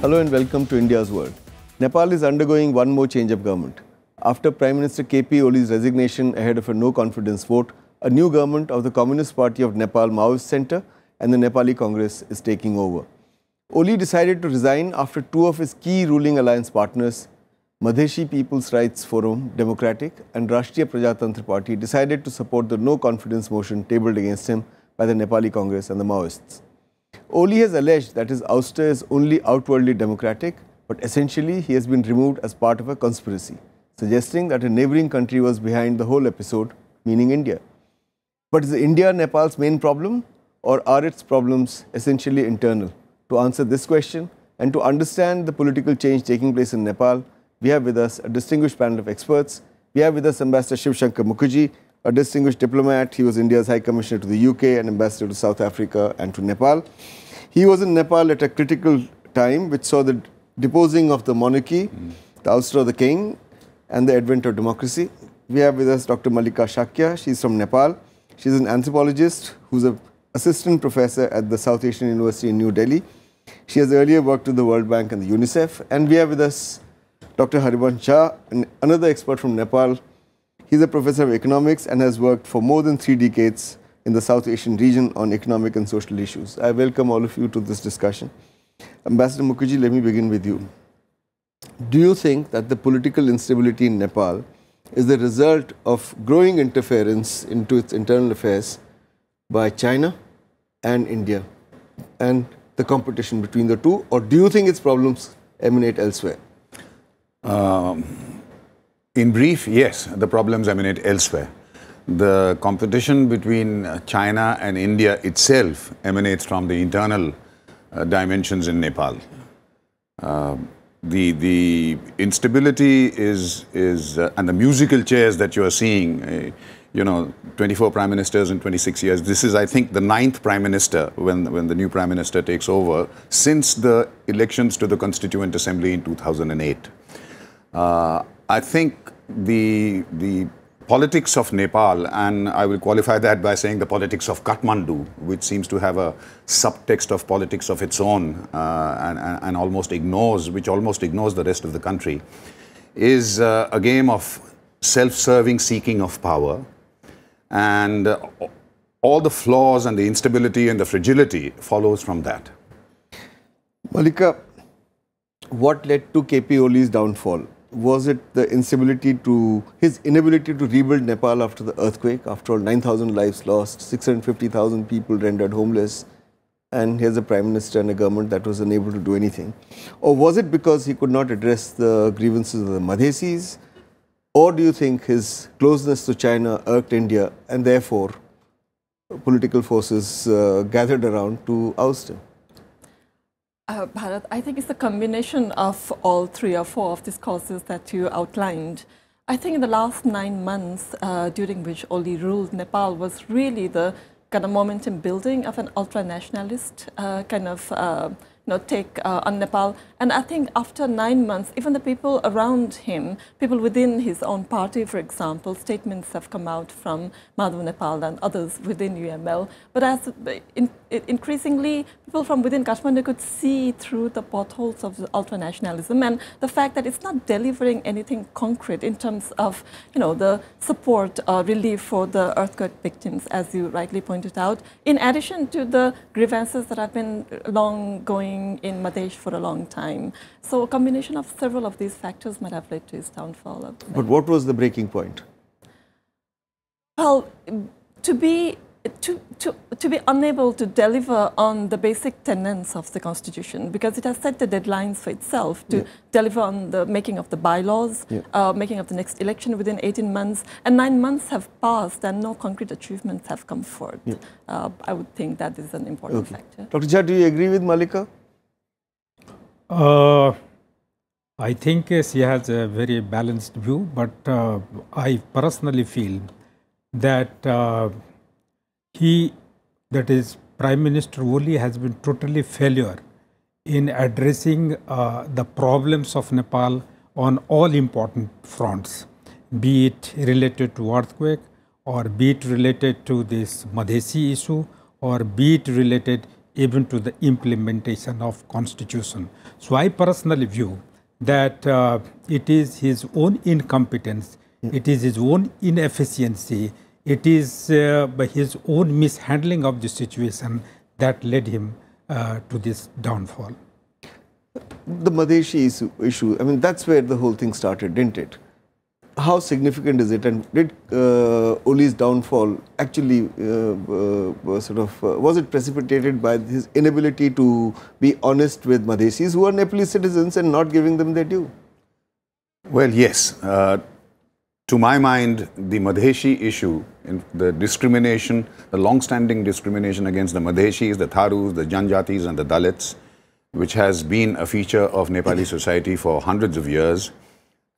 Hello and welcome to India's World. Nepal is undergoing one more change of government. After Prime Minister KP Oli's resignation ahead of a no confidence vote, a new government of the Communist Party of Nepal Maoist Center and the Nepali Congress is taking over. Oli decided to resign after two of his key ruling alliance partners, Madheshi People's Rights Forum Democratic and Rashtriya Prajatantra Party, decided to support the no confidence motion tabled against him by the Nepali Congress and the Maoists. Oli has alleged that his ouster is only outwardly democratic, but essentially he has been removed as part of a conspiracy, suggesting that a neighbouring country was behind the whole episode, meaning India. But is India Nepal's main problem, or are its problems essentially internal? To answer this question and to understand the political change taking place in Nepal, we have with us a distinguished panel of experts. We have with us Ambassador Shiv Shankar Mukherjee, a distinguished diplomat. He was India's High Commissioner to the UK and Ambassador to South Africa and to Nepal. He was in Nepal at a critical time which saw the deposing of the monarchy, mm. the ouster of the king and the advent of democracy. We have with us Dr. Malika Shakya. She's from Nepal. She's an anthropologist who's an assistant professor at the South Asian University in New Delhi. She has earlier worked with the World Bank and the UNICEF. And we have with us Dr. Harivan Shah, another expert from Nepal He's a professor of economics and has worked for more than three decades in the South Asian region on economic and social issues. I welcome all of you to this discussion. Ambassador Mukherjee, let me begin with you. Do you think that the political instability in Nepal is the result of growing interference into its internal affairs by China and India and the competition between the two, or do you think its problems emanate elsewhere? Um, in brief, yes, the problems emanate elsewhere. The competition between China and India itself emanates from the internal uh, dimensions in Nepal. Uh, the the instability is is uh, and the musical chairs that you are seeing uh, you know 24 prime ministers in 26 years this is i think the ninth prime minister when when the new prime minister takes over since the elections to the constituent assembly in 2008 uh, i think the the politics of Nepal, and I will qualify that by saying the politics of Kathmandu, which seems to have a subtext of politics of its own uh, and, and, and, almost ignores, which almost ignores the rest of the country, is uh, a game of self-serving seeking of power, and uh, all the flaws and the instability and the fragility follows from that. Malika, what led to KP Oli's downfall? was it the instability to his inability to rebuild Nepal after the earthquake? After all, 9,000 lives lost, 650,000 people rendered homeless, and here's a prime minister and a government that was unable to do anything. Or was it because he could not address the grievances of the Madhesis? Or do you think his closeness to China irked India and therefore political forces uh, gathered around to oust him? Uh, Bharat, I think it's a combination of all three or four of these causes that you outlined. I think in the last nine months, uh, during which Oli ruled, Nepal was really the kind of momentum building of an ultra nationalist uh, kind of uh, take uh, on Nepal. And I think after nine months, even the people around him, people within his own party, for example, statements have come out from Madhu Nepal and others within UML. But as in, increasingly, people from within Kathmandu could see through the potholes of ultra nationalism and the fact that it's not delivering anything concrete in terms of, you know, the support uh, relief for the earthquake victims, as you rightly pointed out, in addition to the grievances that have been long going growing in Madej for a long time. So a combination of several of these factors might have led to his downfall. But what was the breaking point? Well, to be to, to, to be unable to deliver on the basic tenets of the Constitution because it has set the deadlines for itself to yeah. deliver on the making of the bylaws, yeah. uh, making of the next election within 18 months, and nine months have passed and no concrete achievements have come forth. Yeah. Uh, I would think that is an important okay. factor. Dr. Jha, do you agree with Malika? Uh, I think uh, she has a very balanced view, but uh, I personally feel that uh, he, that is Prime Minister Oli, has been totally failure in addressing uh, the problems of Nepal on all important fronts, be it related to earthquake or be it related to this Madhesi issue or be it related even to the implementation of constitution. So I personally view that uh, it is his own incompetence, yeah. it is his own inefficiency, it is uh, his own mishandling of the situation that led him uh, to this downfall. The Madeshi issue, I mean, that's where the whole thing started, didn't it? how significant is it and did uh, Oli's downfall actually uh, uh, sort of uh, was it precipitated by his inability to be honest with Madhesis who are Nepalese citizens and not giving them their due? Well, yes. Uh, to my mind, the Madheshi issue, the discrimination, the long-standing discrimination against the Madheshis, the Tharus, the Janjatis and the Dalits, which has been a feature of Nepali society for hundreds of years,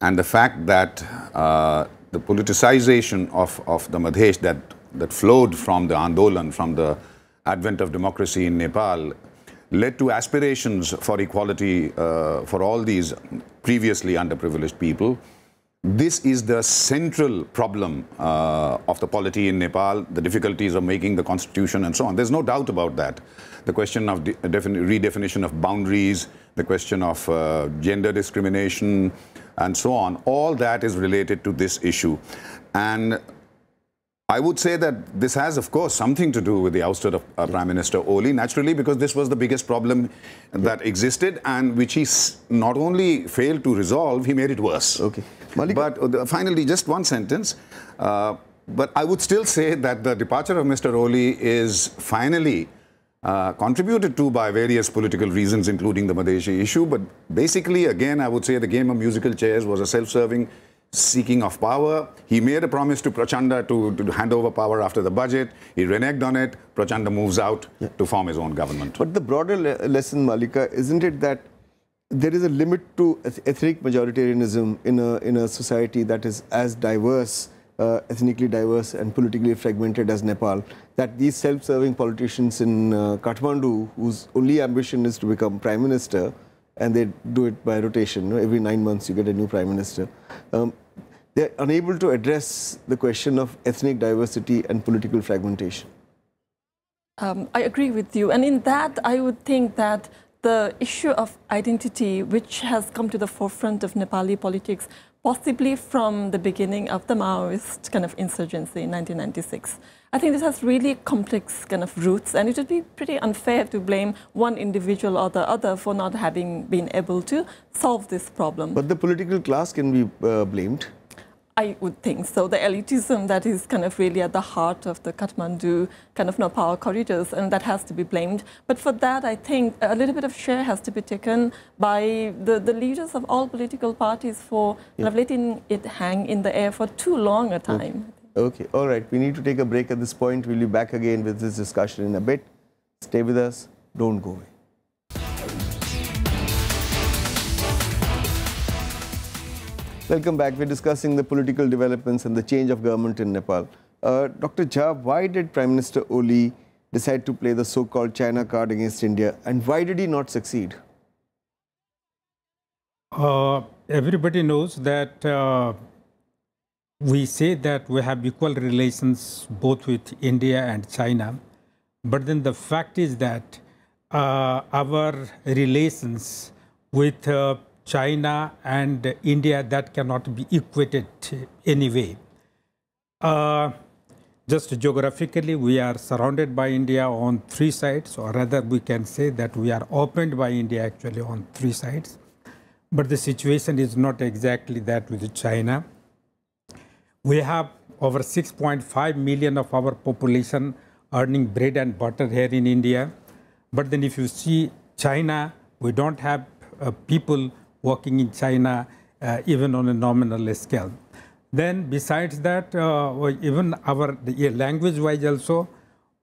and the fact that uh, the politicization of, of the Madhesh that, that flowed from the Andolan, from the advent of democracy in Nepal, led to aspirations for equality uh, for all these previously underprivileged people. This is the central problem uh, of the polity in Nepal, the difficulties of making the constitution and so on. There's no doubt about that. The question of redefinition of boundaries, the question of uh, gender discrimination, and so on. All that is related to this issue. And I would say that this has, of course, something to do with the ouster of uh, Prime Minister Oli, naturally, because this was the biggest problem that existed and which he not only failed to resolve, he made it worse. Okay. Malika. But uh, finally, just one sentence. Uh, but I would still say that the departure of Mr. Oli is finally uh, contributed to by various political reasons, including the Madhesi issue. But basically, again, I would say the game of musical chairs was a self-serving seeking of power. He made a promise to Prachanda to, to hand over power after the budget. He reneged on it. Prachanda moves out yeah. to form his own government. But the broader le lesson, Malika, isn't it that there is a limit to ethnic majoritarianism in a, in a society that is as diverse uh, ethnically diverse and politically fragmented as Nepal, that these self-serving politicians in uh, Kathmandu, whose only ambition is to become prime minister, and they do it by rotation. Every nine months you get a new prime minister. Um, they're unable to address the question of ethnic diversity and political fragmentation. Um, I agree with you. And in that, I would think that the issue of identity, which has come to the forefront of Nepali politics, possibly from the beginning of the Maoist kind of insurgency in 1996. I think this has really complex kind of roots, and it would be pretty unfair to blame one individual or the other for not having been able to solve this problem. But the political class can be uh, blamed. I would think so. The elitism that is kind of really at the heart of the Kathmandu kind of no power corridors, and that has to be blamed. But for that, I think a little bit of share has to be taken by the, the leaders of all political parties for yeah. kind of letting it hang in the air for too long a time. Okay. okay, all right. We need to take a break at this point. We'll be back again with this discussion in a bit. Stay with us. Don't go away. Welcome back. We're discussing the political developments and the change of government in Nepal. Uh, Dr. Jha, why did Prime Minister Oli decide to play the so-called China card against India and why did he not succeed? Uh, everybody knows that uh, we say that we have equal relations both with India and China. But then the fact is that uh, our relations with uh, China and India that cannot be equated anyway. Uh, just geographically, we are surrounded by India on three sides, or rather, we can say that we are opened by India actually on three sides. But the situation is not exactly that with China. We have over 6.5 million of our population earning bread and butter here in India. But then if you see China, we don't have uh, people working in China, uh, even on a nominal scale. Then besides that, uh, even our language-wise also,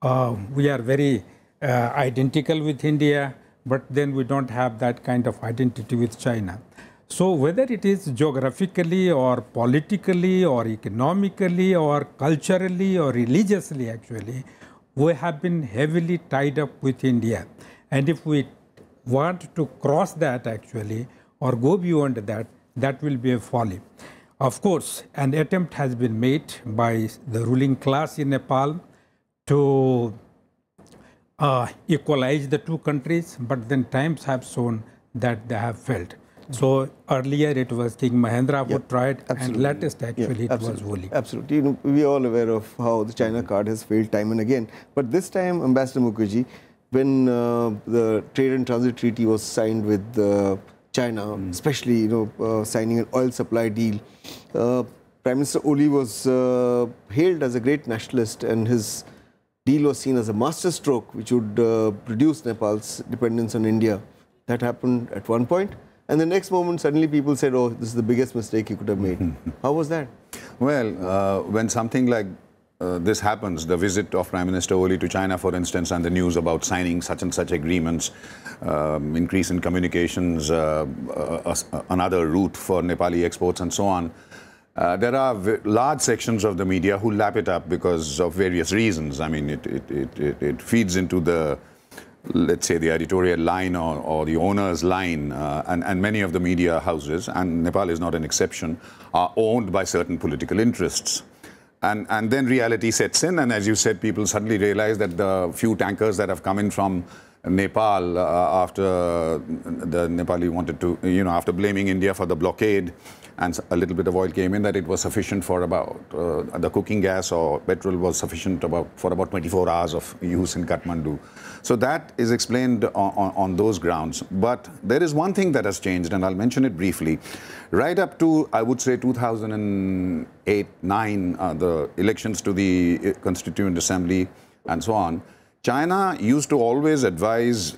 uh, we are very uh, identical with India, but then we don't have that kind of identity with China. So whether it is geographically or politically or economically or culturally or religiously actually, we have been heavily tied up with India. And if we want to cross that actually, or go beyond that, that will be a folly. Of course, an attempt has been made by the ruling class in Nepal to uh, equalize the two countries, but then times have shown that they have failed. So earlier it was King Mahendra who try tried, absolutely. and latest actually it was Woli. Absolutely, you know, we are all aware of how the China card has failed time and again. But this time, Ambassador Mukherjee, when uh, the Trade and Transit Treaty was signed with uh, China, mm. especially you know uh, signing an oil supply deal. Uh, Prime Minister Oli was uh, hailed as a great nationalist, and his deal was seen as a masterstroke which would reduce Nepal's dependence on India. That happened at one point. And the next moment, suddenly people said, oh, this is the biggest mistake you could have made. How was that? Well, uh, when something like uh, this happens, the visit of Prime Minister Oli to China, for instance, and the news about signing such and such agreements, um, increase in communications, uh, uh, uh another route for Nepali exports, and so on. Uh, there are large sections of the media who lap it up because of various reasons. I mean, it, it, it, it feeds into the, let's say, the editorial line or, or the owner's line. Uh, and, and many of the media houses, and Nepal is not an exception, are owned by certain political interests. And, and then reality sets in, and as you said, people suddenly realize that the few tankers that have come in from Nepal uh, after the Nepali wanted to, you know, after blaming India for the blockade, and a little bit of oil came in that it was sufficient for about uh, the cooking gas or petrol was sufficient about for about 24 hours of use in Kathmandu. So that is explained on, on, on those grounds. But there is one thing that has changed, and I'll mention it briefly. Right up to I would say 2008, 9, uh, the elections to the uh, Constituent Assembly, and so on. China used to always advise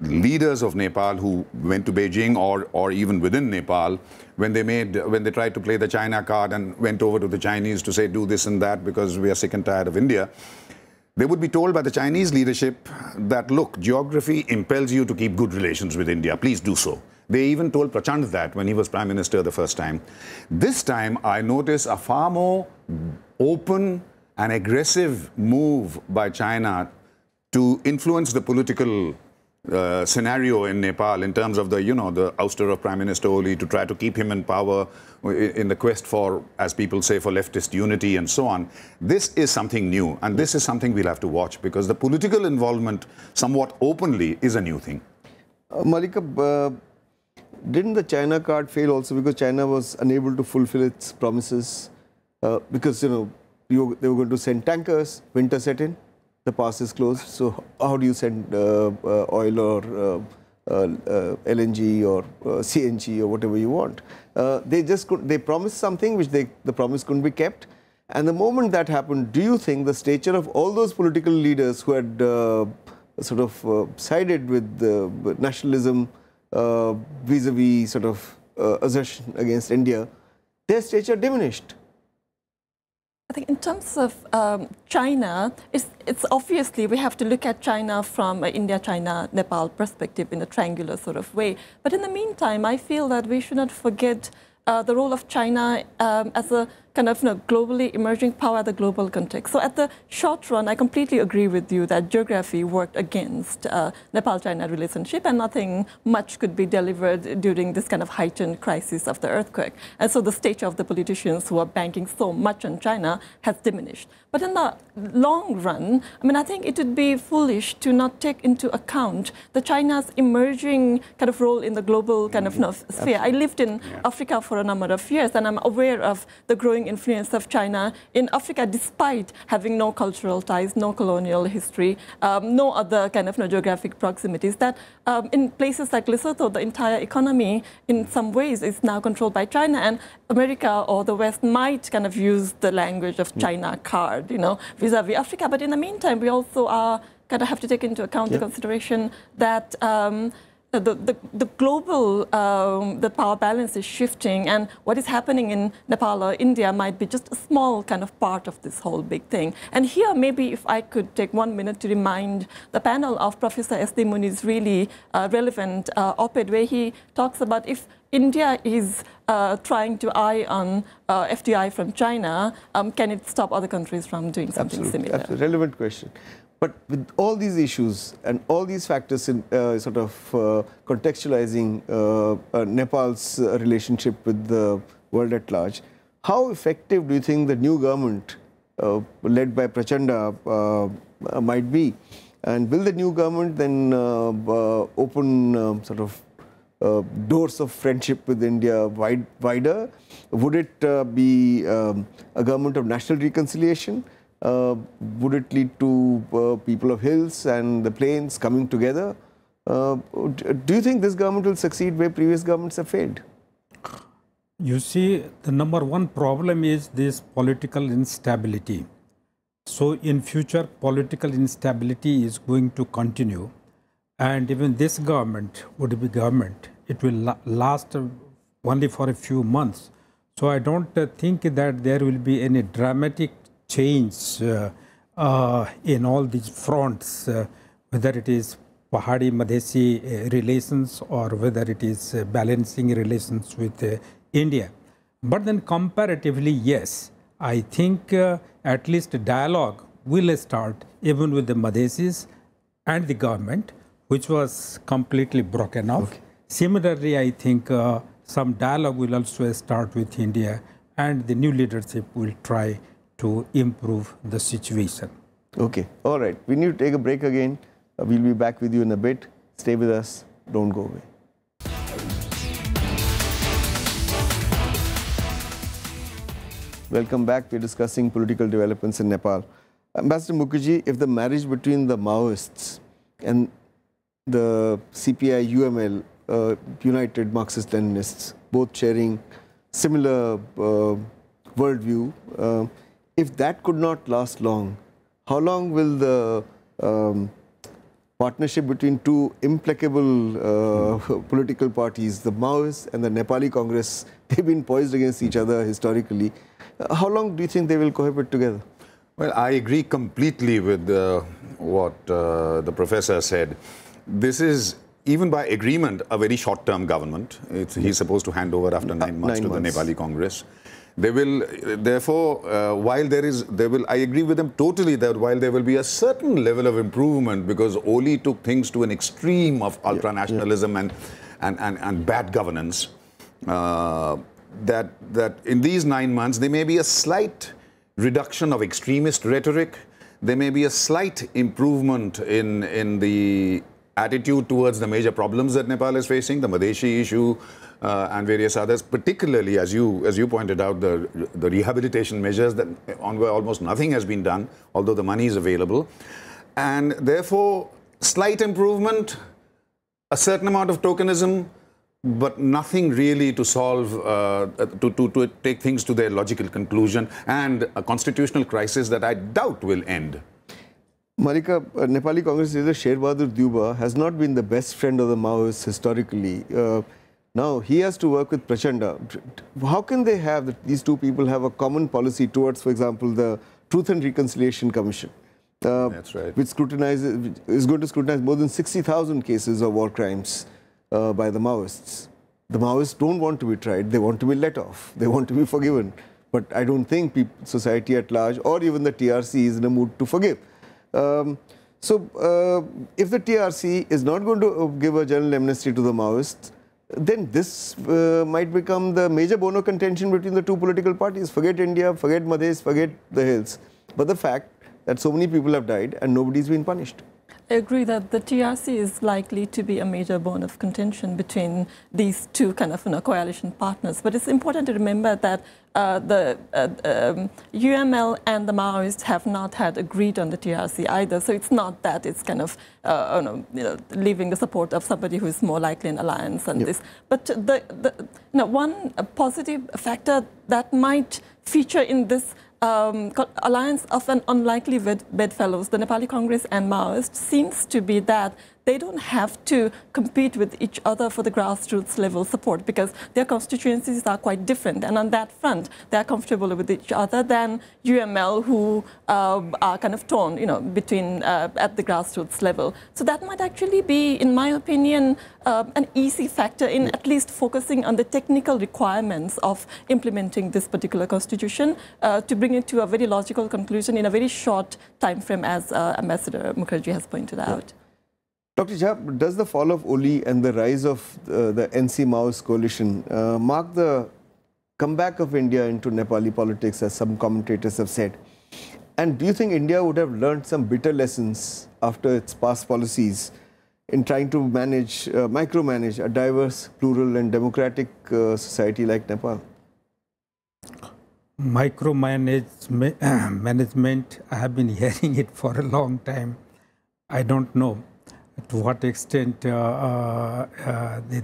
leaders of Nepal who went to Beijing or, or even within Nepal when they made when they tried to play the China card and went over to the Chinese to say do this and that because we are sick and tired of India. They would be told by the Chinese leadership that look, geography impels you to keep good relations with India. Please do so. They even told Prachand that when he was prime minister the first time. This time, I notice a far more open and aggressive move by China to influence the political uh, scenario in Nepal in terms of the, you know, the ouster of Prime Minister Oli to try to keep him in power uh, in the quest for, as people say, for leftist unity and so on. This is something new, and this is something we'll have to watch because the political involvement, somewhat openly, is a new thing. Uh, Malika, uh, didn't the China card fail also because China was unable to fulfill its promises? Uh, because, you know, you, they were going to send tankers, winter set in the pass is closed. So how do you send uh, uh, oil or uh, LNG or CNG or whatever you want? they just could, they promised something which they the promise couldn't be kept. And the moment that happened, do you think the stature of all those political leaders who had uh, sort of uh, sided with the nationalism vis-a-vis -vis sort of assertion against India, their stature diminished? I think in terms of um, China, it's, it's, obviously we have to look at China from an India, China, Nepal perspective in a triangular sort of way. But in the meantime, I feel that we should not forget uh, the role of China um, as a kind of you know, globally emerging power at the global context. So at the short run, I completely agree with you that geography worked against uh, Nepal-China relationship and nothing much could be delivered during this kind of heightened crisis of the earthquake. And so the stature of the politicians who are banking so much on China has diminished. But in the long run, I mean, I think it would be foolish to not take into account the China's emerging kind of role in the global kind of you know, mm-hmm. sphere. I lived in yeah. Africa for a number of years and I'm aware of the growing influence of China in Africa, despite having no cultural ties, no colonial history, um, no other kind of no geographic proximities. That um, in places like Lesotho, the entire economy in some ways is now controlled by China, and America or the West might kind of use the language of China card, you know, vis-a-vis Africa. But in the meantime, we also are kind of have to take into account yeah. the consideration that. Um, the, the, the global um, the power balance is shifting and what is happening in Nepal or India might be just a small kind of part of this whole big thing. And here maybe if I could take one minute to remind the panel of Professor S.D. Muni's really uh, relevant uh, op-ed where he talks about if India is uh, trying to eye on uh, FDI from China, um, can it stop other countries from doing something absolutely, similar? Absolutely, relevant question. But with all these issues and all these factors in uh, sort of uh, contextualizing uh, uh Nepal's uh, relationship with the world at large, how effective do you think the new government uh, led by Prachanda might be? And will the new government then open um, sort of doors of friendship with India wide, wider? Would it be um, a government of national reconciliation? Uh, would it lead to uh, people of hills and the plains coming together? Uh, do you think this government will succeed where previous governments have failed? You see, the number one problem is this political instability. So in future, political instability is going to continue. And even this government would be government. It will last only for a few months. So I don't think that there will be any dramatic change uh, uh, in all these fronts, uh, whether it is Pahadi Madhesi relations or whether it is balancing relations with India. But then comparatively, yes, I think at least dialogue will start even with the Madhesis and the government, which was completely broken off. Okay. Similarly, I think uh, some dialogue will also start with India and the new leadership will try to improve the situation. Okay, all right. We need to take a break again. Uh, we'll be back with you in a bit. Stay with us. Don't go away. Welcome back. We're discussing political developments in Nepal. Ambassador Mukherjee, if the marriage between the Maoists and the CPI UML, uh, United Marxist Leninists, both sharing similar uh, worldview, uh, if that could not last long, how long will the um, partnership between two implacable uh, political parties, the Maoists and the Nepali Congress, they've been poised against each other historically. Uh, how long do you think they will cohabit together? Well, I agree completely with uh, what uh, the professor said. This is, even by agreement, a very short-term government. It's, he's supposed to hand over after uh, nine months nine to months. the Nepali Congress. They will, therefore, uh, while there is, they will, I agree with them totally that while there will be a certain level of improvement because Oli took things to an extreme of ultra yeah, yeah. And, and, and, and bad governance, uh, that, that in these nine months there may be a slight reduction of extremist rhetoric, there may be a slight improvement in, in the attitude towards the major problems that Nepal is facing, the Madeshi issue, uh, and various others, particularly as you as you pointed out, the the rehabilitation measures that on where almost nothing has been done, although the money is available, and therefore slight improvement, a certain amount of tokenism, but nothing really to solve, uh, to, to, to take things to their logical conclusion, and a constitutional crisis that I doubt will end. Malika, uh, Nepali Congress leader Sher Bahadur Duba has not been the best friend of the Maoists historically. Uh, now he has to work with Prachanda. How can they have that these two people have a common policy towards, for example, the Truth and Reconciliation Commission? Uh, That's right. Which scrutinizes which is going to scrutinize more than 60,000 cases of war crimes uh, by the Maoists. The Maoists don't want to be tried. They want to be let off. They want to be forgiven. But I don't think people, society at large or even the TRC is in a mood to forgive. Um, so, uh, if the TRC is not going to uh, give a general amnesty to the Maoists, then this uh, might become the major bone of contention between the two political parties. Forget India, forget Madhes, forget the hills. But the fact that so many people have died and nobody's been punished. I agree that the TRC is likely to be a major bone of contention between these two kind of you know, coalition partners. But it's important to remember that uh, the uh, um, UML and the Maoists have not had agreed on the TRC either. So it's not that it's kind of uh, you know, leaving the support of somebody who is more likely an alliance and yep. this. But the, the you know, one positive factor that might feature in this um, alliance of an unlikely bedfellows, the Nepali Congress and Maoists, seems to be that they don't have to compete with each other for the grassroots level support because their constituencies are quite different. And on that front, they're comfortable with each other than UML who um, are kind of torn, you know, between uh, at the grassroots level. So that might actually be, in my opinion, uh, an easy factor in at least focusing on the technical requirements of implementing this particular constitution uh, to bring it to a very logical conclusion in a very short time frame, as uh, Ambassador Mukherjee has pointed out. Dr. Jha, does the fall of Oli and the rise of uh, the NC Maoist coalition uh, mark the comeback of India into Nepali politics, as some commentators have said? And do you think India would have learned some bitter lessons after its past policies in trying to manage, uh, micromanage a diverse, plural, and democratic uh, society like Nepal? Micromanagement, I have been hearing it for a long time. I don't know to what extent uh, uh, uh,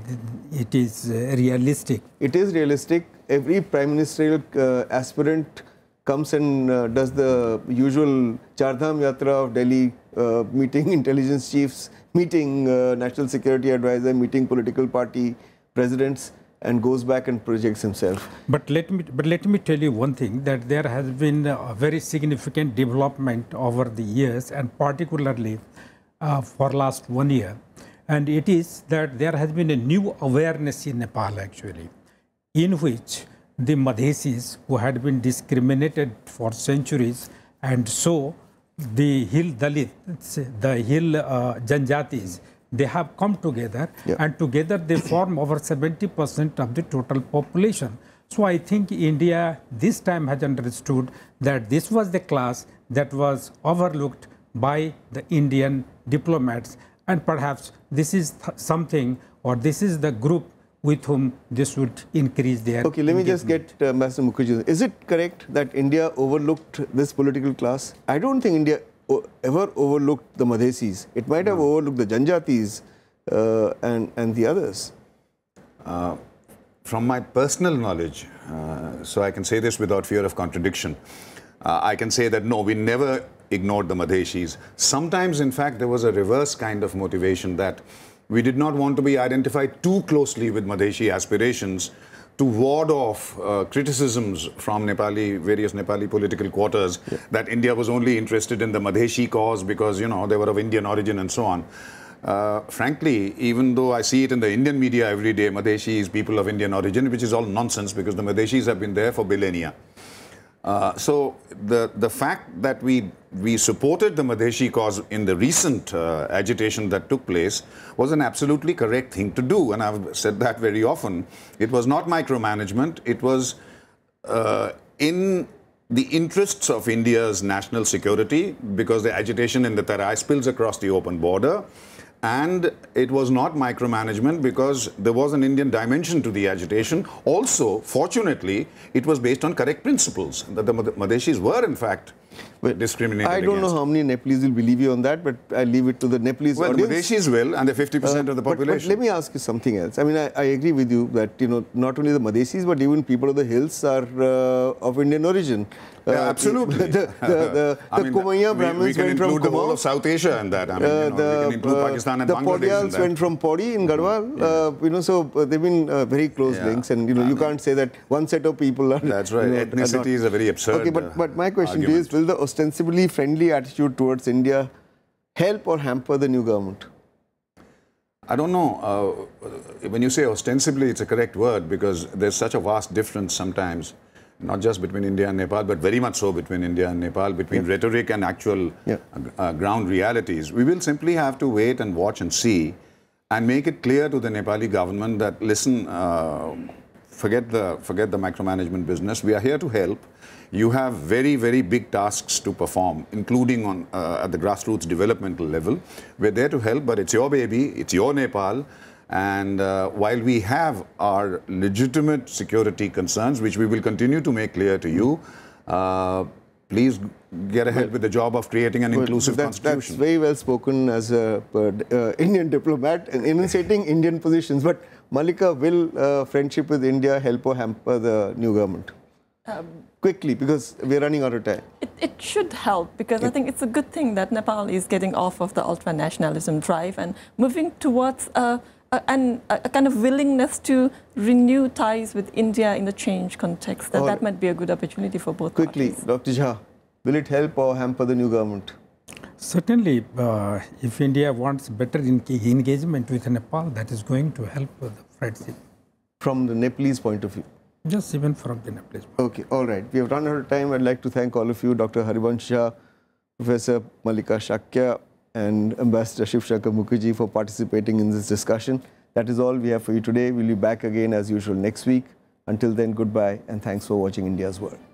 it is realistic? It is realistic. Every prime ministerial aspirant comes and uh, does the usual Chardham Yatra of Delhi, uh, meeting intelligence chiefs, meeting uh, national security advisor, meeting political party presidents, and goes back and projects himself. But let me but let me tell you one thing that there has been a very significant development over the years, and particularly uh, for last one year. And it is that there has been a new awareness in Nepal actually, in which the Madhesis who had been discriminated for centuries and so the hill Dalits, the hill uh, Janjatis, they have come together yeah. and together they form over 70% of the total population. So I think India this time has understood that this was the class that was overlooked by the Indian diplomats and perhaps this is th something or this is the group with whom this would increase their. Okay, let me just get uh, Mukherjee. Is it correct that India overlooked this political class? I don't think India uh, ever overlooked the Madhesis. It might have overlooked the Janjatis uh, and, and the others. Uh, from my personal knowledge, uh, so I can say this without fear of contradiction, uh, I can say that no, we never ignored the Madheshis. Sometimes, in fact, there was a reverse kind of motivation that we did not want to be identified too closely with Madheshi aspirations to ward off uh, criticisms from Nepali, various Nepali political quarters, yeah. that India was only interested in the Madheshi cause because, you know, they were of Indian origin and so on. Uh, frankly, even though I see it in the Indian media every day, Madheshi is people of Indian origin, which is all nonsense because the Madheshis have been there for millennia. Uh, so the, the fact that we, we supported the Madheshi cause in the recent uh, agitation that took place was an absolutely correct thing to do. And I've said that very often. It was not micromanagement. It was uh, in the interests of India's national security because the agitation in the Tarai spills across the open border and it was not micromanagement because there was an Indian dimension to the agitation. Also, fortunately, it was based on correct principles that the Madeshis were, in fact, well, discriminated I don't against. know how many Nepalese will believe you on that, but I leave it to the Nepalese well, audience. Well, Madeshis will, and the 50% uh, of the population. But, but, let me ask you something else. I mean, I, I, agree with you that, you know, not only the Madeshis, but even people of the hills are uh, of Indian origin. Uh, yeah, absolutely. The, the, the, the, mean, Brahmins we can went include from the Kumau. whole of South Asia and that. I mean, uh, you know, the, we can include uh, Pakistan and the Bangladesh. The went from Podi in Garhwal. Mm -hmm. yeah. Uh, you know, so uh, they've been uh, very close yeah. links, and you know, you can't say that one set of people are. That's right. You know, Ethnicity is a very absurd. Okay, but but my question is, will the ostensibly friendly attitude towards India help or hamper the new government? I don't know. Uh, when you say ostensibly, it's a correct word because there's such a vast difference sometimes, not just between India and Nepal, but very much so between India and Nepal, between yeah. rhetoric and actual yeah. uh, uh ground realities. We will simply have to wait and watch and see and make it clear to the Nepali government that, listen, uh, forget the forget the micromanagement business. We are here to help. You have very very big tasks to perform, including on uh, at the grassroots developmental level. We're there to help, but it's your baby, it's your Nepal. And uh, while we have our legitimate security concerns, which we will continue to make clear to you, uh, please get ahead well, with the job of creating an inclusive that's, constitution. That's very well spoken as an uh, Indian diplomat initiating enunciating Indian positions. But Malika, will uh, friendship with India help or hamper the new government? Um, quickly because we're running out of time. It, it should help because it, I think it's a good thing that Nepal is getting off of the ultra-nationalism drive and moving towards a, a, an, a, kind of willingness to renew ties with India in a change context. That, that might be a good opportunity for both quickly, parties. Quickly, Dr. Jha, will it help or hamper the new government? Certainly, uh, if India wants better engagement with Nepal, that is going to help the friendship. From the Nepalese point of view? Just even from the Nepalese point. Okay, all right. We have run out of time. I'd like to thank all of you, Dr. Haribansha, Professor Malika Shakya, and Ambassador Shiv Shankar Mukherjee for participating in this discussion. That is all we have for you today. We'll be back again as usual next week. Until then, goodbye and thanks for watching India's World.